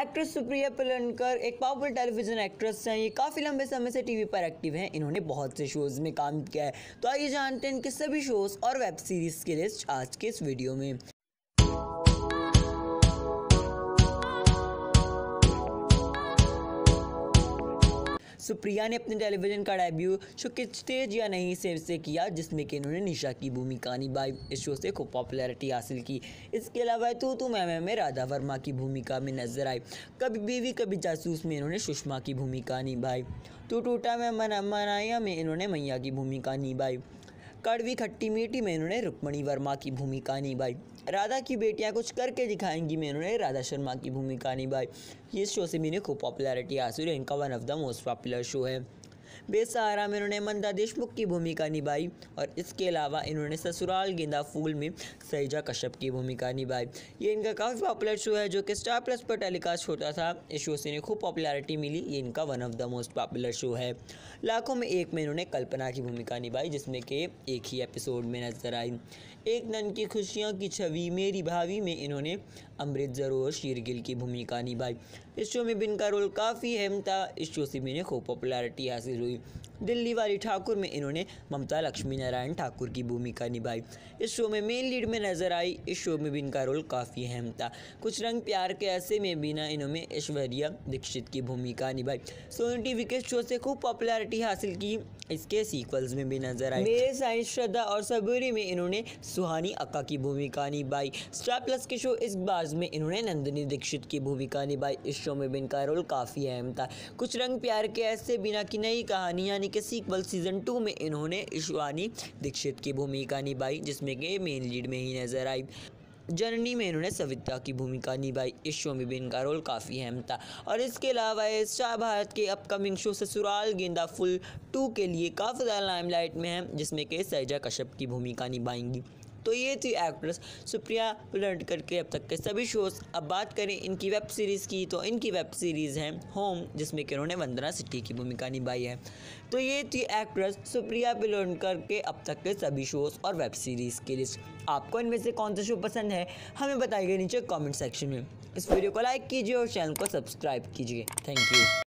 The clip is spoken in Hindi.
एक्ट्रेस सुप्रिया पलनकर एक पॉपुलर टेलीविजन एक्ट्रेस हैं ये काफ़ी लंबे समय से टीवी पर एक्टिव हैं इन्होंने बहुत से शोज़ में काम किया है तो आइए जानते हैं इनके सभी शोज़ और वेब सीरीज़ की लिस्ट आज के इस वीडियो में सुप्रिया ने अपने टेलीविजन का डेब्यू शोकित स्टेज या नहीं से, से किया जिसमें कि इन्होंने निशा की भूमिका निभाई इस शो से खूब पॉपुलैरिटी हासिल की इसके अलावा तू तू मैं में राधा वर्मा की भूमिका में नजर आई कभी बीवी कभी जासूस में इन्होंने सुषमा की भूमिका निभाई तो टूटा में मना मनाया में इन्होंने मैया की भूमिका निभाई कड़वी खट्टी मीठी में इन्होंने रुक्मणी वर्मा की भूमिका निभाई राधा की बेटियां कुछ करके दिखाएंगी मैं उन्होंने राधा शर्मा की भूमिका निभाई इस शो से मैंने खूब पॉपुलैरिटी हासिल है इनका one of the most popular show है बेसहारा में उन्होंने मंदा देशमुख की भूमिका निभाई और इसके अलावा इन्होंने ससुराल गेंदा फूल में सईजा कश्यप की भूमिका निभाई ये इनका काफ़ी पॉपुलर शो है जो कि स्टार प्लस पर टेलीकास्ट होता था इस शो से इन्हें खूब पॉपुलरिटी मिली ये इनका one of the most popular show है लाखों में एक में इन्होंने कल्पना की भूमिका निभाई जिसमें कि एक ही एपिसोड में नजर आई एक नन की खुशियों की छवि मेरी भावी में इन्होंने अमृत और शीरगिल की भूमिका निभाई इस शो में भी इनका रोल काफ़ी अहम था इस शो से भी इन्हें खूब पॉपुलरिटी हासिल हाजिर हुई दिल्ली वाली ठाकुर में इन्होंने ममता लक्ष्मी नारायण ठाकुर की भूमिका निभाई इस शो में मेन लीड में नजर आई इस शो में भी इनका रोल काफ़ी अहम था कुछ रंग प्यार के ऐसे में भी ना इन्होंने ऐश्वर्या दीक्षित की भूमिका निभाई सोनी टीवी के शो से खूब पॉपुलैरिटी हासिल की इसके सीक्वल्स में भी नजर आई मेरे साइंस श्रद्धा और सबूरी में इन्होंने सुहानी अक्का की भूमिका निभाई स्टार प्लस के शो इस बाज में इन्होंने नंदिनी दीक्षित की भूमिका निभाई इस शो में भी इनका रोल काफ़ी अहम था कुछ रंग प्यार के ऐसे बिना की नई कहानी यानी कि सीक्वल सीजन टू में इन्होंने ईशवानी दीक्षित की भूमिका निभाई जिसमें कि मेन लीड में ही नजर आई जननी में इन्होंने सविता की भूमिका निभाई इस शो में भी इनका रोल काफ़ी अहम था और इसके अलावा शाह भारत के अपकमिंग शो ससुराल गेंदा फुल टू के लिए काफ़ी ज़्यादा लाइमलाइट में है जिसमें कि सैजा कश्यप की भूमिका निभाएंगी तो ये थी एक्ट्रेस सुप्रिया कुलंडकर के अब तक के सभी शोज़ अब बात करें इनकी वेब सीरीज़ की तो इनकी वेब सीरीज़ है होम जिसमें कि उन्होंने वंदना सिटी की भूमिका निभाई है तो ये थी एक्ट्रेस सुप्रिया पिलोनकर के अब तक के सभी शोज़ और वेब सीरीज़ की लिस्ट आपको इनमें से कौन सा शो पसंद है हमें बताइएगा नीचे कॉमेंट सेक्शन में इस वीडियो को लाइक कीजिए और चैनल को सब्सक्राइब कीजिए थैंक यू